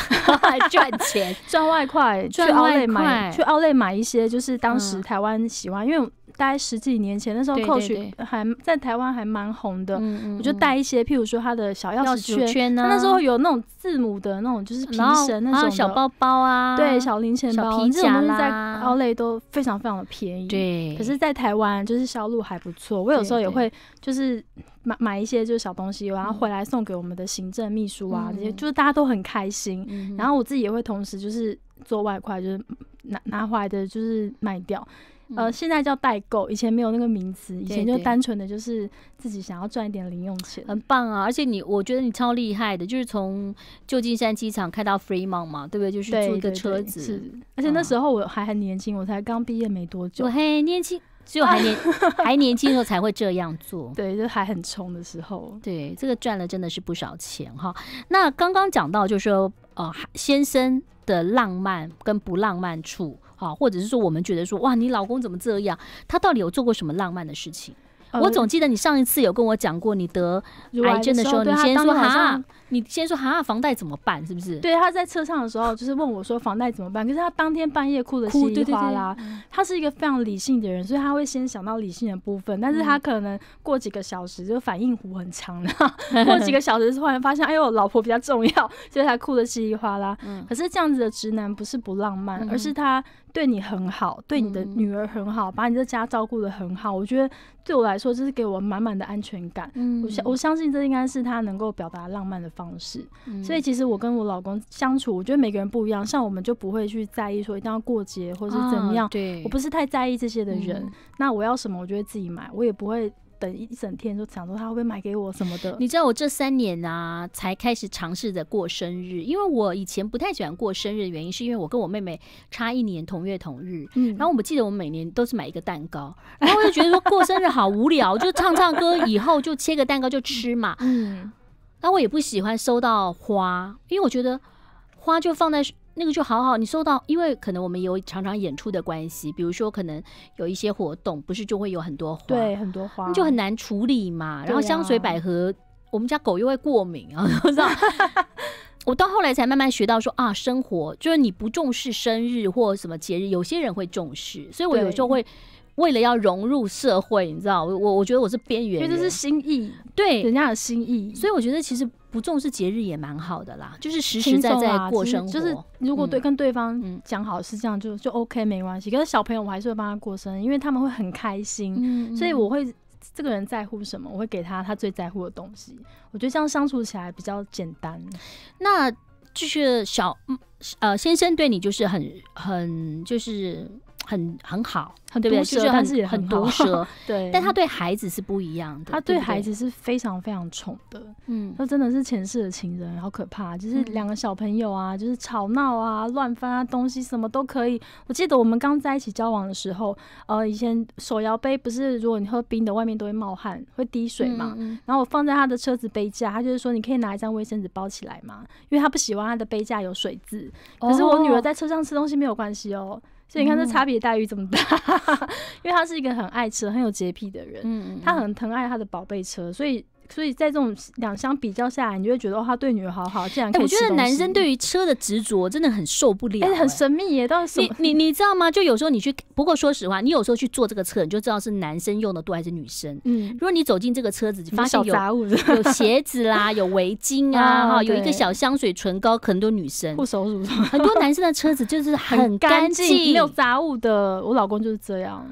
赚钱，赚外快，去外快，买，去奥莱买一些就是当时台湾喜欢，因为。待十几年前，那时候 Coach 还在台湾还蛮红的，我就带一些，譬如说他的小钥匙圈，他那时候有那种字母的那种，就是皮绳那种小包包啊，对，小零钱种皮夹啦，包类都非常非常的便宜。对，可是，在台湾就是销路还不错。我有时候也会就是买买一些就是小东西，然后回来送给我们的行政秘书啊，这些就是大家都很开心。然后我自己也会同时就是做外快，就是拿拿回来的，就是卖掉。呃，现在叫代购，以前没有那个名词，以前就单纯的，就是自己想要赚一点零用钱，很棒啊！而且你，我觉得你超厉害的，就是从旧金山机场开到 Fremont 嘛，对不对？就是坐一个车子，而且那时候我还很年轻，我才刚毕业没多久。我还年轻，只有还年 还年轻的时候才会这样做。对，就还很穷的时候。对，这个赚了真的是不少钱哈。那刚刚讲到，就是说呃，先生的浪漫跟不浪漫处。好，或者是说我们觉得说哇，你老公怎么这样？他到底有做过什么浪漫的事情？我总记得你上一次有跟我讲过，你得癌症的时候，你先说哈，你先说哈，房贷怎么办？是不是？对，他在车上的时候就是问我说房贷怎么办？可是他当天半夜哭的稀里哗啦。他是一个非常理性的人，所以他会先想到理性的部分，但是他可能过几个小时就反应弧很强了，过几个小时突然发现哎，呦，老婆比较重要，所以他哭的稀里哗啦。可是这样子的直男不是不浪漫，而是他。对你很好，对你的女儿很好，把你这家照顾的很好，我觉得对我来说就是给我满满的安全感。嗯，我相我相信这应该是他能够表达浪漫的方式。所以其实我跟我老公相处，我觉得每个人不一样，像我们就不会去在意说一定要过节或者是怎么样。对，我不是太在意这些的人。那我要什么，我就会自己买，我也不会。等一整天，就想说他会不会买给我什么的。你知道我这三年啊，才开始尝试着过生日，因为我以前不太喜欢过生日，的原因是因为我跟我妹妹差一年同月同日。嗯，然后我们记得我们每年都是买一个蛋糕，然后我就觉得说过生日好无聊，就唱唱歌，以后就切个蛋糕就吃嘛。嗯，然我也不喜欢收到花，因为我觉得花就放在。那个就好好，你收到，因为可能我们有常常演出的关系，比如说可能有一些活动，不是就会有很多花，对，很多花，就很难处理嘛。然后香水百合，我们家狗又会过敏啊，知道。我到后来才慢慢学到说啊，生活就是你不重视生日或什么节日，有些人会重视，所以我有时候会为了要融入社会，你知道，我我觉得我是边缘，因为这是心意，对，人家的心意，所以我觉得其实。不重视节日也蛮好的啦，就是实实在在过生活。就是如果对跟对方讲好是这样，就就 OK，没关系。可是小朋友，我还是会帮他过生日，因为他们会很开心。所以我会这个人在乎什么，我会给他他最在乎的东西。我觉得这样相处起来比较简单。那就是小呃先生对你就是很很就是。很很好，很毒舌，但是很毒舌。对，但他对孩子是不一样的，他对孩子是非常非常宠的。嗯，他真的是前世的情人，好可怕。就是两个小朋友啊，就是吵闹啊、乱翻啊东西，什么都可以。我记得我们刚在一起交往的时候，呃，以前手摇杯不是，如果你喝冰的，外面都会冒汗、会滴水嘛。然后我放在他的车子杯架，他就是说你可以拿一张卫生纸包起来嘛，因为他不喜欢他的杯架有水渍。可是我女儿在车上吃东西没有关系哦。所以你看，这差别待遇这么大，因为他是一个很爱车、很有洁癖的人，他很疼爱他的宝贝车，所以。所以在这种两相比较下来，你就会觉得他对女儿好好。这样，我觉得男生对于车的执着真的很受不了。哎，很神秘耶，到底你你你知道吗？就有时候你去，不过说实话，你有时候去坐这个车，你就知道是男生用的多还是女生。嗯。如果你走进这个车子，发现有有鞋子啦，有围巾啊，哈，有一个小香水、唇膏，可能都女生。不熟是不是？很多男生的车子就是很干净，没有杂物的。我老公就是这样。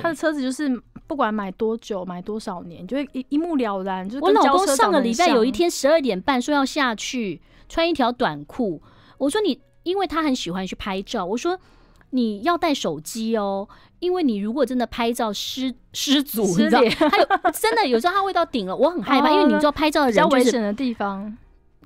他的车子就是不管买多久买多少年，就会一一目了然。就我老公上个礼拜有一天十二点半说要下去穿一条短裤，我说你，因为他很喜欢去拍照，我说你要带手机哦，因为你如果真的拍照失 失足，你知道？他有真的有时候他会到顶了，我很害怕，因为你知道拍照的人就是比较危险的地方，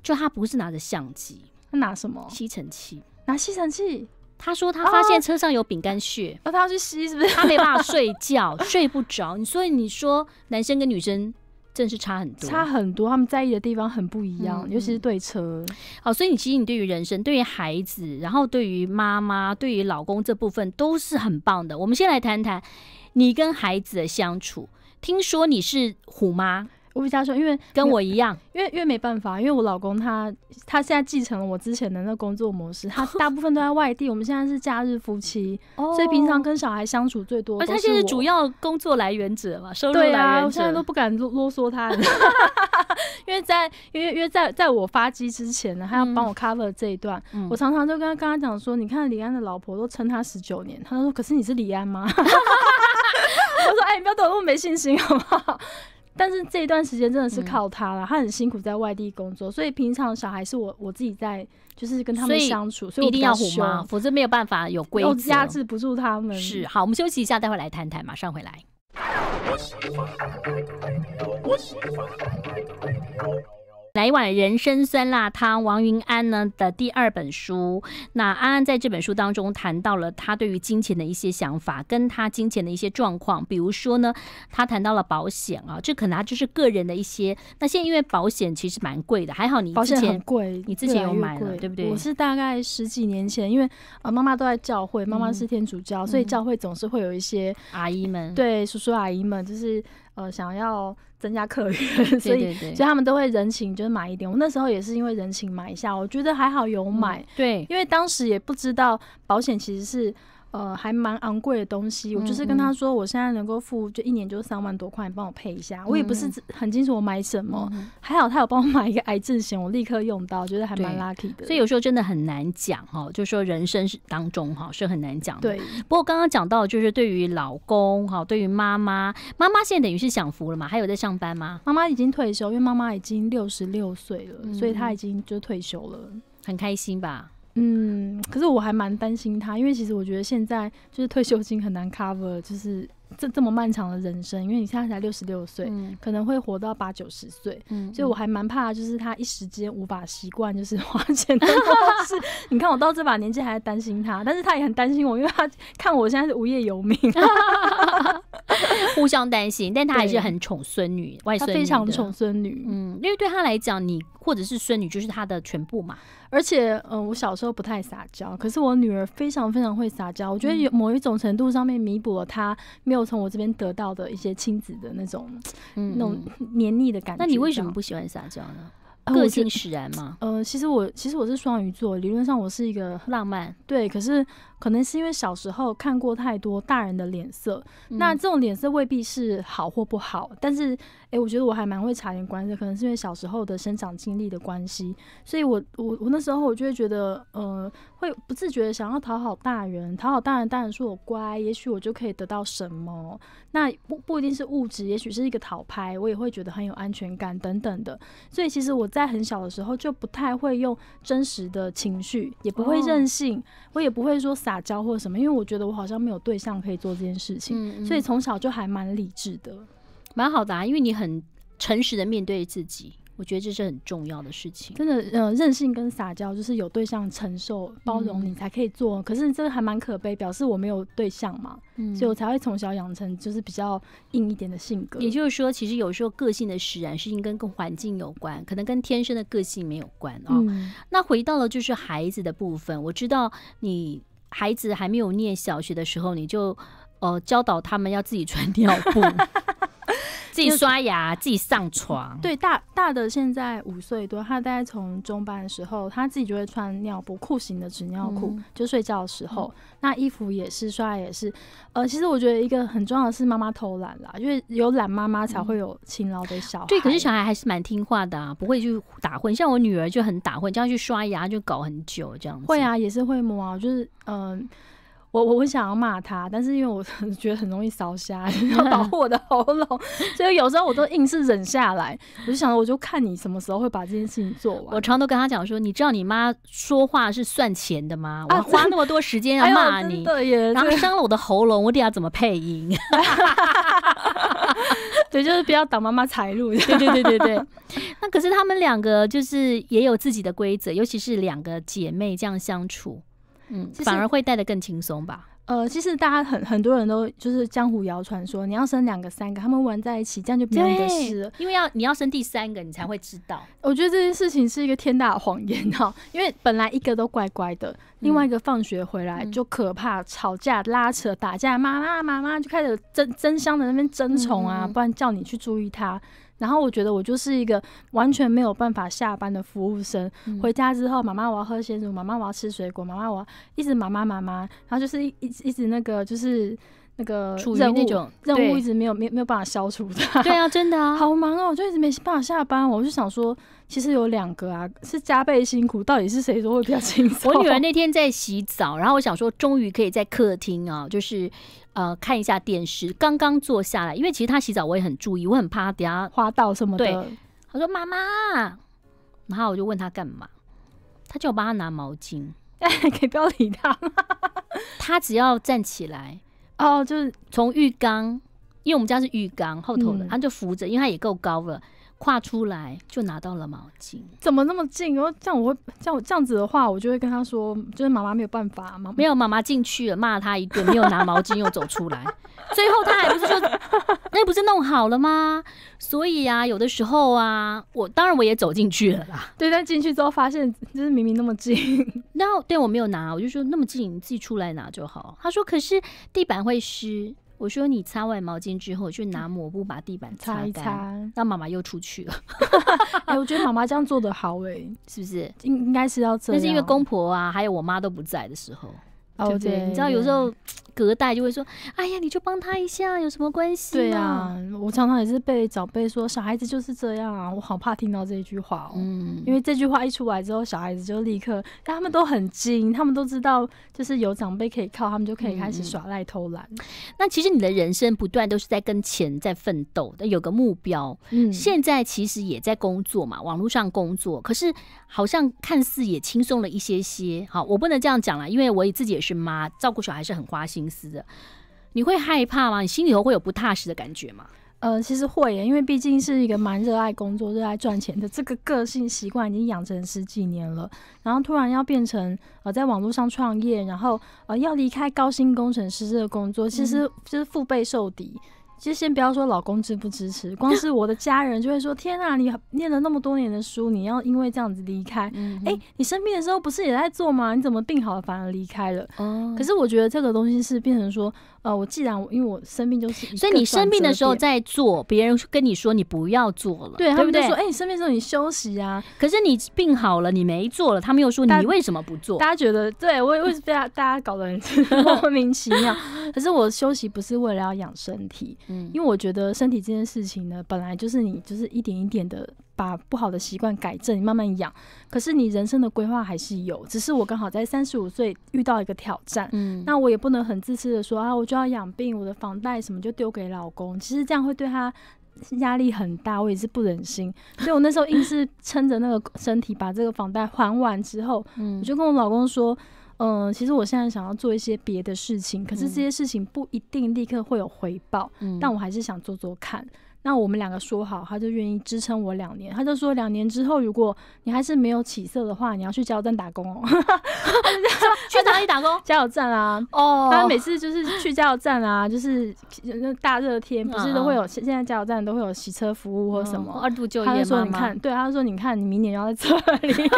就他不是拿着相机，他拿什么？吸尘器，拿吸尘器。他说他发现车上有饼干屑，那他要去吸是不是？他没办法睡觉，睡不着。你所以你说男生跟女生真是差很多，差很多。他们在意的地方很不一样，尤其是对车。好，所以你其实你对于人生、对于孩子，然后对于妈妈、对于老公这部分都是很棒的。我们先来谈谈你跟孩子的相处。听说你是虎妈。我比较说，因为跟我一样，因为因为没办法，因为我老公他他现在继承了我之前的那工作模式，他 大部分都在外地。我们现在是假日夫妻，所以平常跟小孩相处最多。而他现在主要工作来源者嘛，收入来源者，我现在都不敢啰啰嗦他，因为在因为因为在在我发机之前呢，他要帮我 cover 这一段，我常常就跟他跟他讲说，你看李安的老婆都称他十九年，他说可是你是李安吗？我说哎，你不要对我那么没信心，好好？但是这一段时间真的是靠他了，他很辛苦在外地工作，所以平常小孩是我我自己在，就是跟他们相处，所以一定要虎妈，否则没有办法有规，则，压制不住他们。是，好，我们休息一下，待会来谈谈，马上回来。来一碗人参酸辣汤。王云安呢的第二本书，那安安在这本书当中谈到了他对于金钱的一些想法，跟他金钱的一些状况。比如说呢，他谈到了保险啊，这可能就是个人的一些。那现在因为保险其实蛮贵的，还好你保险很贵，你之前有买了对不对？我是大概十几年前，因为啊妈妈都在教会，妈妈是天主教，所以教会总是会有一些阿姨们，对叔叔阿姨们，就是。呃，想要增加客源，所以所以他们都会人情，就是买一点。我那时候也是因为人情买一下，我觉得还好有买。对，因为当时也不知道保险其实是。呃，还蛮昂贵的东西，我就是跟他说，我现在能够付，就一年就三万多块，你帮我配一下。我也不是很清楚我买什么，还好他有帮我买一个癌症险，我立刻用到，觉得还蛮 lucky 的。所以有时候真的很难讲哈，就是说人生是当中哈是很难讲。对，不过刚刚讲到就是对于老公哈，对于妈妈，妈妈现在等于是享福了嘛？还有在上班吗？妈妈已经退休，因为妈妈已经六十六岁了，所以她已经就退休了。很开心吧？嗯，可是我还蛮担心他，因为其实我觉得现在就是退休金很难 cover，就是。这这么漫长的人生，因为你现在才六十六岁，可能会活到八九十岁，嗯，所以我还蛮怕，就是他一时间无法习惯，就是花钱的方式。你看我到这把年纪还在担心他，但是他也很担心我，因为他看我现在是无业游民 互相担心，但他还是很宠孙女、外孙女，非常宠孙女。嗯，因为对他来讲，你或者是孙女就是他的全部嘛。而且，嗯，我小时候不太撒娇，可是我女儿非常非常会撒娇，我觉得有某一种程度上面弥补了他没有。从我这边得到的一些亲子的那种，那种黏腻的感觉。那你为什么不喜欢撒娇呢？个性使然吗？呃，其实我其实我是双鱼座，理论上我是一个浪漫，对，可是。可能是因为小时候看过太多大人的脸色，那这种脸色未必是好或不好，但是哎，我觉得我还蛮会察言观色。可能是因为小时候的生长经历的关系，所以我我我那时候我就会觉得，呃，会不自觉的想要讨好大人，讨好大人，大人说我乖，也许我就可以得到什么。那不不一定是物质，也许是一个讨拍，我也会觉得很有安全感等等的。所以其实我在很小的时候就不太会用真实的情绪，也不会任性，我也不会说撒。撒娇或者什么，因为我觉得我好像没有对象可以做这件事情，所以从小就还蛮理智的，蛮好的啊。因为你很诚实的面对自己，我觉得这是很重要的事情。真的，呃，任性跟撒娇就是有对象承受包容你才可以做。可是真的还蛮可悲，表示我没有对象嘛，嗯，所以我才会从小养成就是比较硬一点的性格。也就是说，其实有时候个性的使然是跟跟环境有关，可能跟天生的个性没有关啊。那回到了就是孩子的部分，我知道你。孩子还没有念小学的时候，你就，呃，教导他们要自己穿 尿布。自己刷牙，自己上床。对，大大的现在五岁多，他大概从中班的时候，他自己就会穿尿布裤型的纸尿裤，就睡觉的时候，那衣服也是刷也是。呃，其实我觉得一个很重要的，是妈妈偷懒啦，因为有懒妈妈才会有勤劳的小孩。对，可是小孩还是蛮听话的啊，不会去打混。像我女儿就很打混，这样去刷牙就搞很久这样。会啊，也是会摸啊，就是嗯。我我我想要骂他，但是因为我 觉得很容易烧瞎，要护我的喉咙，所以有时候我都硬是忍下来。我就想，我就看你什么时候会把这件事情做完。我常常都跟他讲说，你知道你妈说话是算钱的吗？我花那么多时间要骂你，然后伤了我的喉咙，我底下怎么配音？对，就是不要挡妈妈财路。对对对对对。那可是他们两个就是也有自己的规则，尤其是两个姐妹这样相处。嗯，反而会带的更轻松吧。呃，其实大家很很多人都就是江湖谣传说，你要生两个三个，他们玩在一起，这样就没事。因为要你要生第三个，你才会知道。我觉得这件事情是一个天大的谎言哈，因为本来一个都乖乖的，另外一个放学回来就可怕，吵架、拉扯、打架，妈妈妈妈就开始争争相的那边争宠啊，不然叫你去注意他。然后我觉得我就是一个完全没有办法下班的服务生，回家之后，妈妈我要喝鲜乳，妈妈我要吃水果，妈妈我要一直妈妈妈妈，然后就是一一直那个就是。那个任务，任务一直没有、没、没有办法消除的。对啊，真的啊，好忙哦，我就一直没办法下班。我就想说，其实有两个啊，是加倍辛苦，到底是谁说会比较轻松？我女儿 那天在洗澡，然后我想说，终于可以在客厅啊，就是呃看一下电视。刚刚坐下来，因为其实她洗澡我也很注意，我很怕等下花到什么的。她说：“妈妈。”然后我就问她干嘛，她叫我帮她拿毛巾。哎，可以不要理吗？她只要站起来。哦，就是从浴缸，因为我们家是浴缸后头的，他就扶着，因为他也够高了。跨出来就拿到了毛巾，怎么那么近？然后这样我会这样这样子的话，我就会跟他说，就是妈妈没有办法，妈没有妈妈进去了，骂他一顿，没有拿毛巾又走出来，最后他还不是就那不是弄好了吗？所以啊，有的时候啊，我当然我也走进去了啦。对，但进去之后发现，就是明明那么近，然后对我没有拿，我就说那么近，你自己出来拿就好。他说，可是地板会湿。我说你擦完毛巾之后，去拿抹布把地板擦一擦，让妈妈又出去了。哎，我觉得妈妈这样做的好哎，是不是？应应该是要这，那是因为公婆啊，还有我妈都不在的时候。哦对，你知道有时候。隔代就会说：“哎呀，你就帮他一下，有什么关系？”对啊，我常常也是被长辈说：“小孩子就是这样啊！”我好怕听到这句话哦，因为这句话一出来之后，小孩子就立刻，但他们都很精，他们都知道，就是有长辈可以靠，他们就可以开始耍赖偷懒。那其实你的人生不断都是在跟钱在奋斗的，有个目标。嗯，现在其实也在工作嘛，网络上工作，可是好像看似也轻松了一些些。好，我不能这样讲了，因为我自己也是妈，照顾小孩是很花心。隐私的，你会害怕吗？你心里头会有不踏实的感觉吗？呃，其实会因为毕竟是一个蛮热爱工作、热爱赚钱的这个个性习惯已经养成十几年了，然后突然要变成呃在网络上创业，然后呃要离开高薪工程师这个工作，其实就是腹背受敌。就先不要说老公支不支持，光是我的家人就会说：天呐，你念了那么多年的书，你要因为这样子离开？哎，你生病的时候不是也在做吗？你怎么病好了反而离开了？哦，可是我觉得这个东西是变成说。哦，我既然因为我生病，就是所以你生病的时候在做，别人跟你说你不要做了，对，他们都说，哎，你生病时候你休息啊，可是你病好了你没做了，他们又说你为什么不做？大家觉得对我为什么被大家搞得很 莫名其妙？可是我休息不是为了要养身体，嗯，因为我觉得身体这件事情呢，本来就是你就是一点一点的。把不好的习惯改正，慢慢养。可是你人生的规划还是有，只是我刚好在三十五岁遇到一个挑战，嗯，那我也不能很自私的说啊，我就要养病，我的房贷什么就丢给老公。其实这样会对他压力很大，我也是不忍心。所以我那时候硬是撑着那个身体，把这个房贷还完之后，我就跟我老公说，嗯，其实我现在想要做一些别的事情，可是这些事情不一定立刻会有回报，但我还是想做做看。那我们两个说好，他就愿意支撑我两年。他就说，两年之后，如果你还是没有起色的话，你要去加油站打工哦。去哪里打工？加油站啊。哦。他每次就是去加油站啊，就是大热天，不是都会有现在加油站都会有洗车服务或什么二度就业嘛。他说你看，对，他就说你看，你明年要在这里。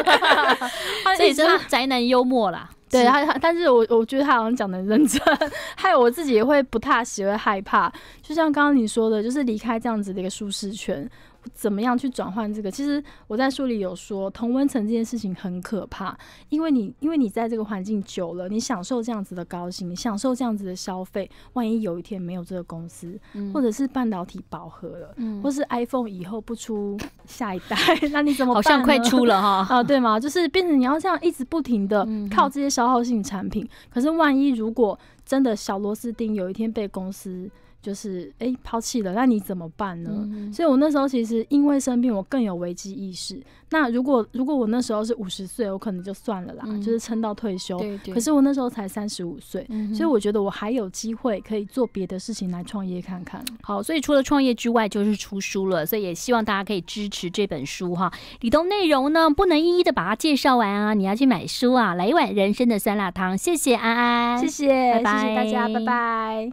这真是宅男幽默啦。对他，但是我我觉得他好像讲的很认真，害我自己会不踏实，会害怕。就像刚刚你说的，就是离开这样。样子的一个舒适圈，怎么样去转换这个？其实我在书里有说，同温层这件事情很可怕，因为你因为你在这个环境久了，你享受这样子的高薪，享受这样子的消费，万一有一天没有这个公司，或者是半导体饱和了，或是 iPhone 以后不出下一代，那你怎么办？好像快出了哈 啊，对吗？就是变成你要这样一直不停的靠这些消耗性产品。可是万一如果真的小螺丝钉有一天被公司，就是哎，抛弃了，那你怎么办呢？所以，我那时候其实因为生病，我更有危机意识。那如果如果我那时候是五十岁，我可能就算了啦，就是撑到退休。对对。可是我那时候才三十五岁，所以我觉得我还有机会可以做别的事情来创业看看。好，所以除了创业之外，就是出书了。所以也希望大家可以支持这本书哈。里头内容呢，不能一一的把它介绍完啊，你要去买书啊，来一碗人生的酸辣汤。谢谢安安，谢谢，谢谢大家，拜拜。